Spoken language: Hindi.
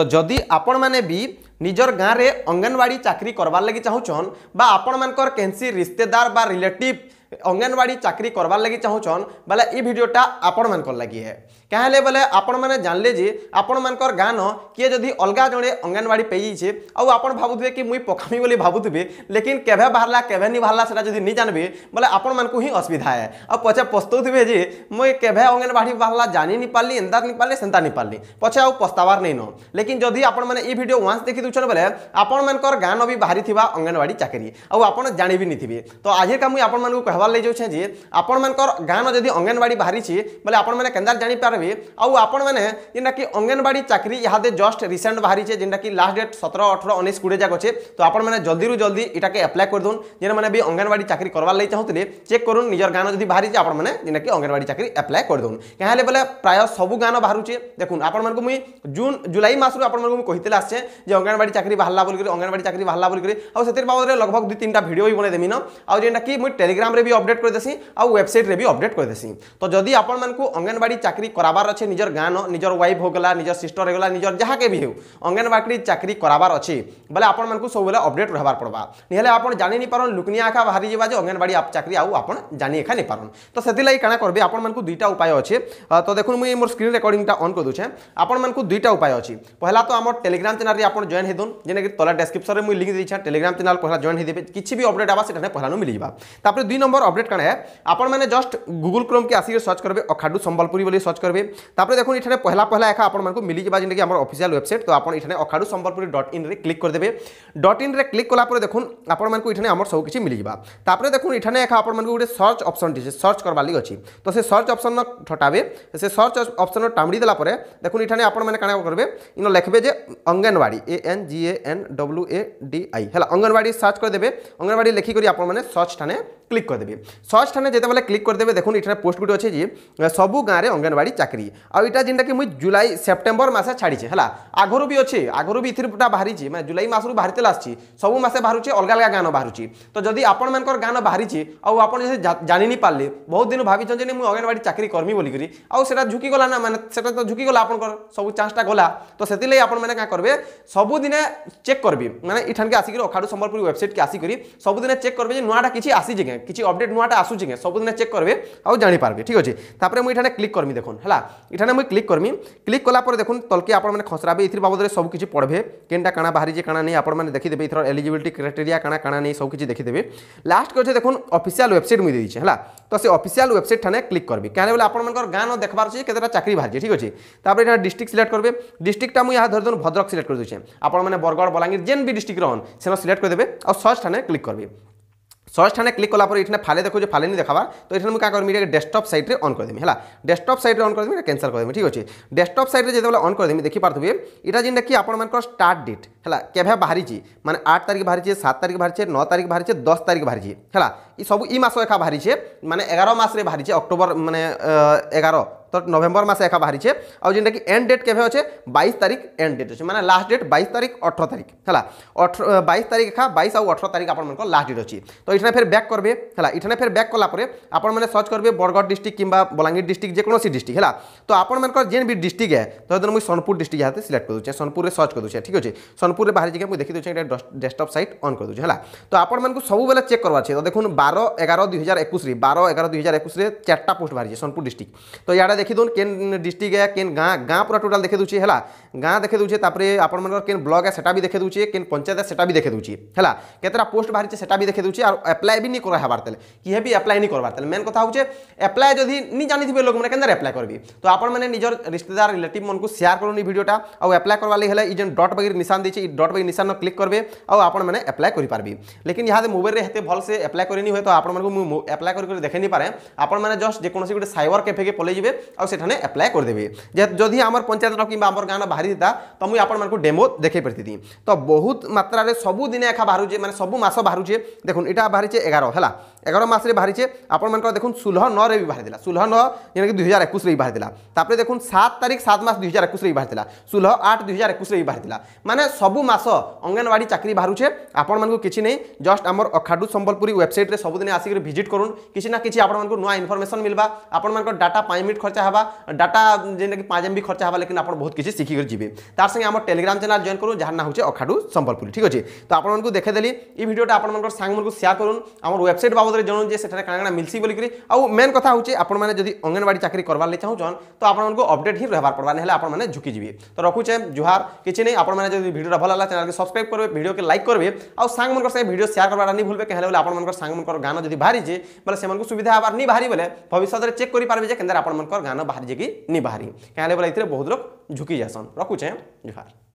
তো যদি আপন মানে বি ନିଜର ଗାଁରେ ଅଙ୍ଗନବାଡ଼ି ଚାକିରି କରବାର୍ ଲାଗି ଚାହୁଁଛନ୍ ବା ଆପଣମାନଙ୍କର କେନ୍ସି ରିସ୍ତେଦାର ବା ରିଲେଟିଭ୍ अंगनवाड़ी चाकरी करवार लगी चाहूँ बोले ई भिडियोटा आपण मानक लगी है क्या बोले आपण मैंने जानले जी आपण मर गाँ किए जदि अलग जड़े अंगनवाड़ी पेजे आपड़ भावुए कि मुई पकामी बोली भावुवि लेकिन केवे बाहर केवे नहीं बाहर से जी नहीं जानवी बोले आपण मानक ही असुविधा है आ पचे पस्तौते जी मुई केवे अंगनवाड़ी बाहर जानी नहीं पार्ली एंता नहीं पार्ली सेन्ता नहीं पार्ली पचे आउ पस्तावार नहीं न लेकिन जदि आप भिडियो वास् देखी दूसरे बोले आपण मानक गाँव भी बाहरी अंगनवाड़ी चाकरी आपड़ जाणी भी नहीं थी तो आज का मुझे आपँ को कह হওয়ার লাগে যাচ্ছে যে আপন মানকর গাঁন যদি অঙ্গনবাড়ি বাহারিছে বলে আপন মানে কেন্দার জাঁপারবে আপন মানে যেটা কি অঙ্গনবাড়ি চাকরি ইহাদে জস্ট রিসেন্ট বাহারিছে যেটা কি লাস্ট ডেট সতেরো অঠর উনিশ কোড়ি যাক অছে তো আপন মানে জলদি রু জলদি এটাকে আপ্লাই করে দিন যেন মানে বি অঙ্গনবাড়ি চাকরি করবার লাগে চাহুলে চেক করুন নিজের গাঁন যদি বাহারিছে আপন মানে যেটা কি অঙ্গনবাড়ি চাকরি আপ্লাই করে দিন কেহলে বলে প্রায় সবু গাঁন বাহুছে দেখুন আপন মানুষ মুই জুন জুলাই মাসর আপন মানুষ কহিতে আসছে যে অঙ্গনবাড়ি চাকরি বাহারা বলি অঙ্গনবাড়ি চাকরি বাহারা বলি আউ সে বাবদে লগভগ দুই তিনটা ভিডিও বি বনাই দেমিন আউ যেটা কি মুই টেলিগ্রামে भी अपडेट करदेसी आबसाइट्रे भी अपडेट करदेसी तो जदि आपण मैं अंगनवाड़ी चाक्री कराबार अच्छे निजर गाँव निजर वाइफ होगला निजर सिस्टर होगला निजर जहाँ के भी हो अंगनवाड़ी चाकरी कराबार अच्छे बोले आपण मैं सब अपडेट रहा पड़वा निहले आप जानी नहीं पारन आखा बाहरी जावा अंगनवाड़ी आप चाकरी आप जानी एखा नहीं पारन तो से लगे क्या करेंगे आपको दुईटा उपाय अच्छे तो देखो मुझे मोर स्क्रीन रेकर्डिंगटा अन् कर दूचे दुईटा उपाय अच्छी पहला तो आम टेलीग्राम चैनल आप जॉइन हो दोन जेने तला डेस्क्रिप्स में लिंक देते टेलीग्राम चैनल पहला जॉइन हो किसी भी अपडेट आवा से पहला मिल जावा दुई नंबर और अपडेट काण है आपण जस्ट गूगल क्रोम के आसिक सर्च करेंगे अखाडू संबलपुरी सर्च करेंगे तापर देखो ये पहला पहला एका आपको मिली जावा जेटा आम अफिसीआल वेबसाइट तो आपने ये अखाडू संबलपुरी डट इन क्लिक करदे डट इन क्लिक कलापर देखो आपको ये आम सब किसी मिल जापर देखो ये एका गोटे सर्च अप्सन टी सर्च करवार लगे अच्छी तो से सर्च अप्सन ठटावे से सर्च अप्सन टामड़ी देला देखो ये आपने क्या करेंगे इन लिखे जे anganwadi A N G A N W A D I है अंगनवाड़ी सर्च करदे अंगनवाड़ी लिखिक आप सर्च ठाने ক্লিক করে দেবে সর্চ ঠানে যেতবে ক্লিক করে দেবে দেখুন এখানে পোস্ট গোটে অছে যে সবু গাঁরে অঙ্গনবাড়ি চাকরি আইটা যেটা কি মুই জুলাই সেপ্টেম্বর মাসে ছাড়িছে হ্যাঁ আগর বি অছে আগর বি এটা বাহারিছে মানে জুলাই মাসর বাহারি আসছে সবু মাসে বাহুছে অলগা অলগা গান বাহুছে তো যদি আপনার গান বাহারিছে আপন যদি জানি পারলে বহুত দিন ভাবিছেন যে মু অঙ্গনবাড়ি চাকরি করমি বলি সেটা ঝুঁকি গলা না মানে সেটা তো ঝুঁকি গলা আপনার সবু চান্সটা গলা তো সেতিলে আপনার কাঁ করবে সবুদিনে চেক করবে মানে এখানকে আসিকি অখাড়ু সম্বলপুর ওয়েবসাইটকে আসিকি সবুদিনে চেক করবে যে নয়াটা কিছু আসিছে কেন কিছু ଅପଡ଼େଟ୍ ନୂଆଟା ଆସୁଛି କି ସବୁଦିନ ଚେକ୍ କରିବେ ଆଉ ଜାଣିପାରିବେ ଠିକ୍ ଅଛି ତାପରେ ମୁଁ ଏଠାନେ କ୍ଲିକ୍ କରିମି ଦେଖୁନ୍ ହେଲା ଏଠାନେ ମୁଇଁ କ୍ଲିକ୍ କରିମି କ୍ଲିକ୍ କଲା ପରେ ଦେଖୁନ୍ ତଲକି ଆପଣମାନେ ଖସରାବେ ଏଥିର ବାବଦରେ ସବୁ କିଛି ପଢ଼ବେ କେନ୍ଟା କାଣା ବାହାରିଛି କାଣା ନେଇ ଆପଣମାନେ ଦେଖିଦେବେ ଏଥର ଏଲିଜିବିଲିଟି କ୍ରାଇଟେରିଆ କାଣା କାଣା ନେଇ ସବୁ କିଛି ଦେଖିଦେବେ ଲାଷ୍ଟ କରିଛେ ଦେଖୁନ୍ ଅଫିସିଆଲ୍ ୱେବସାଇଟ୍ ମୁଇଁ ଦେଇଛି ହେଲା ତ ସେ ଅଫିସିଆଲ୍ ୱେବସାଇଟ୍ ଠାନେ କ୍ଲିକ୍ କରିବି କାହିଁକି ବୋଲେ ଆପଣମାନଙ୍କର ଗାଁ ନ দেখবার আছে কেতটা চাকরি বাহারি ঠিক আছে তাপরে এটা ডিস্ট্রিক্ট সিলেক্ট করবে ডিস্ট্রিক্টটা মুই ধরে ধরুন ভদ্রক সিলেক্ট করে দিয়েছি আপনার মানে বরগড় বলাঙ্গীর যেন বি ডিস্ট্রিক্ট রহন সেটা সিলেক্ট করে দেবে আর সর্চ ঠানে ক্লিক করবে सर्च ठाने क्लिक कला ये फाइल देखो फाइल नहीं देखा तो ये मुझे क्या करमी डेस्कटप सैड्रे अन् करदेमी है डेस्कटप सैड्रे अन् करदेमी कैनसल करदेमी ठीक अच्छे डेस्कटप सैड्रे जो अन् करदेमी देखिपे यहाँ जेनटा कि आपर स्टार्ट डेट है केवे बाहरी मैंने आठ तारीख बाहरी सात तारीख बाहरी नौ तारीख बाहरी दस तारीख बाहरी है सब ই মাস এখা বাহারিছে মানে এগারো মাসে বাহারিছে অক্টোবর মানে এগারো তো নভেম্বর মাসে একা বাহারিছে আউটা কি এন্ড ডেট কেবে অছে বাইশ তারিখ এন্ড ডেট অছে মানে লাস্ট ডেট বাইশ তারিখ অঠর তারিখ হ্যাঁ অঠর বাইশ তারিখ এখা বাইশ আউ অঠর তারিখ আপনার লাস্ট ডেট অছি তো এখানে ফের ব্যাক করবে হ্যাঁ এখানে ফের ব্যাক কলাপরে আপনার মানে সর্চ করবে বরগড় ডিস্ট্রিক্ট কিংবা বলাঙ্গীর ডিস্ট্রিক্ট যেকোন ডিস্ট্রিক্ট হ্যাঁ তো আপনার যে বি ডিস্ট্রিক্ট হ্যাঁ তো ধর মুই সোনপুর ডিস্ট্রিক্ট হাতে সিলেক্ট করে দেছে সোনপুরে সর্চ করে দেছে ঠিক আছে সোনপুরে বাহারি জায়গা মুই দেখি দেছে এটা ডেস্কটপ সাইট অন করে দেছে হ্যাঁ তো আপনার সবুবেলা চেক করবার আছে তো দেখুন বার এগারো দুই হাজার একুশে বার এগারো দুই হাজার একুশে চারটা পোস্ট বাহারি সোনপুর ডিস্ট্রিক্ট তো ইয়াটা देखी दून केन डिस्ट्रिक्ट केन गाँ गाँ पूरा टोटाल देखे दूचे है गाँ देखे दूचे आपर केन ब्लक है सेटा भी देखे दूचे केन पंचायत है सेटा भी देखे दूचे है कतेटा पोस्ट बाहरी से भी देखे दूचे और एप्लाय भी नहीं करवर तेल किए भी एप्लाय नहीं करवर तेल मेन कथा हो एप्लाय जदि नहीं जानते लोक मैंने केन्द्र एप्लाय करी तो आपने निजर रिश्तेदार रिलेटिव मन को सेयार करूनी भिडियोटा और एप्लाय करवा लगे ये डट बगे निशान देती डट बगे निशान क्लिक करेंगे और आपने एप्लाय करपारे लेकिन यहाँ मोबाइल में हेते से एप्लाय करनी हुए तो आप एप्लाय कर देखे नहीं पाए आप जस्ट जो गोटे सैबर कैफे के पलिजे आठने आप्लाय करदे जदि आम पंचायत कि आम गाँव बाहरी तो मुझे आपको डेमो देखे पारि तो बहुत मात्रा सबुदिन एखा बाहर मैंने सब मस बाहर देखो यहाँ बाहरी एगार है এগারো মাসে বাহিছে আপনার দেখুন ষোলহ নরে বি বাহারি ষোলহ ন যেটা দুই হাজার একুশে বাহারি তাপরে দেখুন সাত তারিখ সাত মাস দুই হাজার একুশে বাহারি ষোলহ আট দুই হাজার একুশে বাহারি মানে সবু মাস অঙ্গনবাড়ি চাকরি বাহুছে আপনার কিছু নেই জস্ট আমার অখাডু সম্বলপুরী ওয়েবসাইটে সবুদিন আসিক ভিজিট করুন কিছু না কিছু আপনার নয় ইনফরমেশন মিলবা আপনার ডাটা পাঁচ মিনিট খরচা হওয়া ডাটা যেটা কি পাঁচ এম বি খরচা হওয়া লেকিন আপনার বহু কিছু শিখিকি যাবে তার সঙ্গে আমার টেলিগ্রাম চ্যানেল জয়েন করুন যার না হচ্ছে অখাডু সম্বলপুরী ঠিক আছে তো আপনার দেখে দেখেদেলি এই ভিডিওটা আপনার সাংমান শেয়ার করুন আমার ওয়েবসাইট বাবদ ବାବଦରେ ଜଣୁ ଯେ ସେଠାରେ କାଣା କାଣା ମିଲ୍ସି ବୋଲିକରି ଆଉ ମେନ୍ କଥା ହେଉଛି ଆପଣମାନେ ଯଦି ଅଙ୍ଗନବାଡ଼ି ଚାକିରି କରବାର୍ ଲାଗି ଚାହୁଁଛନ୍ ତ ଆପଣମାନଙ୍କୁ ଅପଡେଟ୍ ହିଁ ରହିବାର ପଡ଼ବା ନହେଲେ ଆପଣମାନେ ଝୁକିଯିବେ ତ ରଖୁଛେ ଜୁହାର କିଛି ନାହିଁ ଆପଣମାନେ ଯଦି ଭିଡ଼ିଓଟା ଭଲ ହେଲା ଚ୍ୟାନେଲ୍କେ ସବସ୍କ୍ରାଇବ୍ କରିବେ ଭିଡ଼ିଓକେ ଲାଇକ୍ କରିବେ ଆଉ ସାଙ୍ଗମାନଙ୍କର ସାଙ୍ଗେ ଭିଡ଼ିଓ ସେୟାର କରବାଟା ନି ଭୁଲବେ କାହିଁଲେ ବୋଲେ ଆପଣମାନଙ୍କର ସାଙ୍ଗମାନଙ୍କର ଗାନ ଯଦି ବାହାରିଛେ ବୋଲେ ସେମାନଙ୍କୁ ସୁବିଧା ହେବାର ନି ବାହାରି ବୋଲେ ଭବିଷ୍ୟତରେ ଚେକ୍ କରିପାରିବେ ଯେ କେନ୍ଦାରେ ଆପଣମାନଙ୍କର ଗାନ ବାହାରିଛେ କି ନି ବାହାରି କାହିଁଲେ ବୋଲେ ଏଥିରେ ବହୁତ ଲୋକ ঝুঁকি যাসন রকুছে জুহার